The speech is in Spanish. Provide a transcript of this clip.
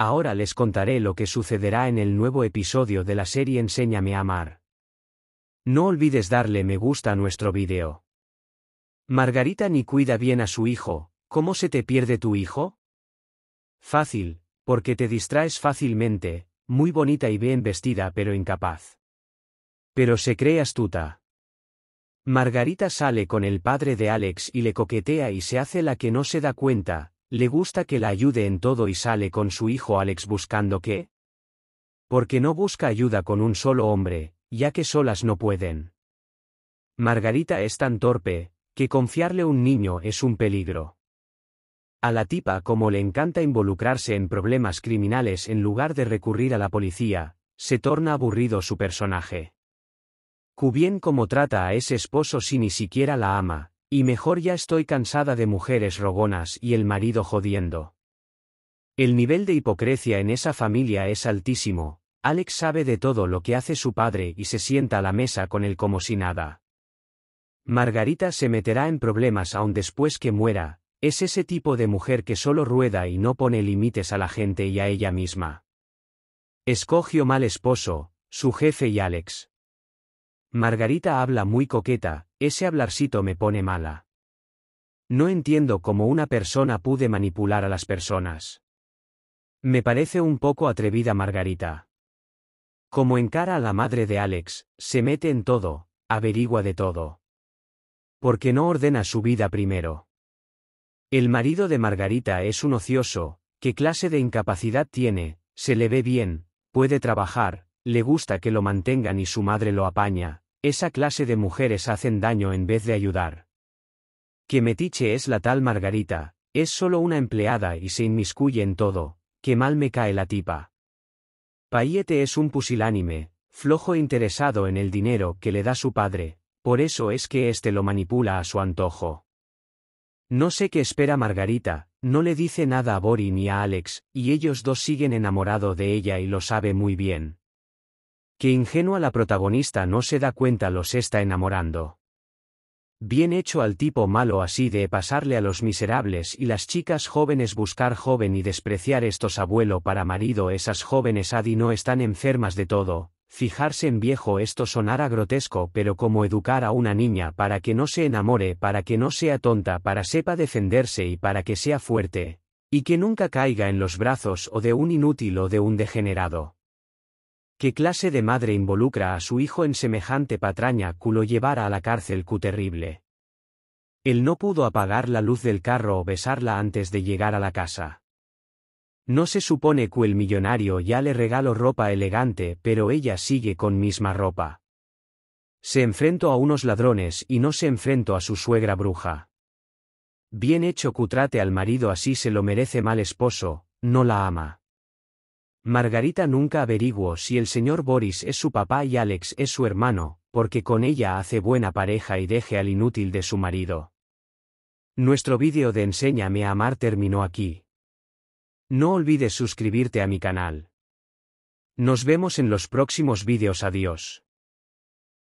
Ahora les contaré lo que sucederá en el nuevo episodio de la serie Enséñame a amar. No olvides darle me gusta a nuestro video. Margarita ni cuida bien a su hijo, ¿cómo se te pierde tu hijo? Fácil, porque te distraes fácilmente, muy bonita y bien vestida pero incapaz. Pero se cree astuta. Margarita sale con el padre de Alex y le coquetea y se hace la que no se da cuenta, le gusta que la ayude en todo y sale con su hijo Alex buscando qué? Porque no busca ayuda con un solo hombre, ya que solas no pueden. Margarita es tan torpe, que confiarle un niño es un peligro. A la tipa como le encanta involucrarse en problemas criminales en lugar de recurrir a la policía, se torna aburrido su personaje. bien como trata a ese esposo si ni siquiera la ama, y mejor ya estoy cansada de mujeres rogonas y el marido jodiendo. El nivel de hipocresía en esa familia es altísimo, Alex sabe de todo lo que hace su padre y se sienta a la mesa con él como si nada. Margarita se meterá en problemas aun después que muera, es ese tipo de mujer que solo rueda y no pone límites a la gente y a ella misma. Escogió mal esposo, su jefe y Alex. Margarita habla muy coqueta, ese hablarcito me pone mala. No entiendo cómo una persona pude manipular a las personas. Me parece un poco atrevida Margarita. Como encara a la madre de Alex, se mete en todo, averigua de todo. Porque no ordena su vida primero. El marido de Margarita es un ocioso, ¿qué clase de incapacidad tiene? Se le ve bien, puede trabajar, le gusta que lo mantengan y su madre lo apaña, esa clase de mujeres hacen daño en vez de ayudar. Que metiche es la tal Margarita, es solo una empleada y se inmiscuye en todo, que mal me cae la tipa. Payete es un pusilánime, flojo e interesado en el dinero que le da su padre, por eso es que éste lo manipula a su antojo. No sé qué espera Margarita, no le dice nada a Bori ni a Alex, y ellos dos siguen enamorado de ella y lo sabe muy bien que ingenua la protagonista no se da cuenta los está enamorando. Bien hecho al tipo malo así de pasarle a los miserables y las chicas jóvenes buscar joven y despreciar estos abuelo para marido esas jóvenes adi no están enfermas de todo, fijarse en viejo esto sonará grotesco pero como educar a una niña para que no se enamore para que no sea tonta para sepa defenderse y para que sea fuerte, y que nunca caiga en los brazos o de un inútil o de un degenerado. ¿Qué clase de madre involucra a su hijo en semejante patraña lo llevara a la cárcel cu terrible? Él no pudo apagar la luz del carro o besarla antes de llegar a la casa. No se supone que el millonario ya le regalo ropa elegante, pero ella sigue con misma ropa. Se enfrentó a unos ladrones y no se enfrentó a su suegra bruja. Bien hecho trate al marido así se lo merece mal esposo, no la ama. Margarita nunca averiguó si el señor Boris es su papá y Alex es su hermano, porque con ella hace buena pareja y deje al inútil de su marido. Nuestro vídeo de Enséñame a amar terminó aquí. No olvides suscribirte a mi canal. Nos vemos en los próximos vídeos. Adiós.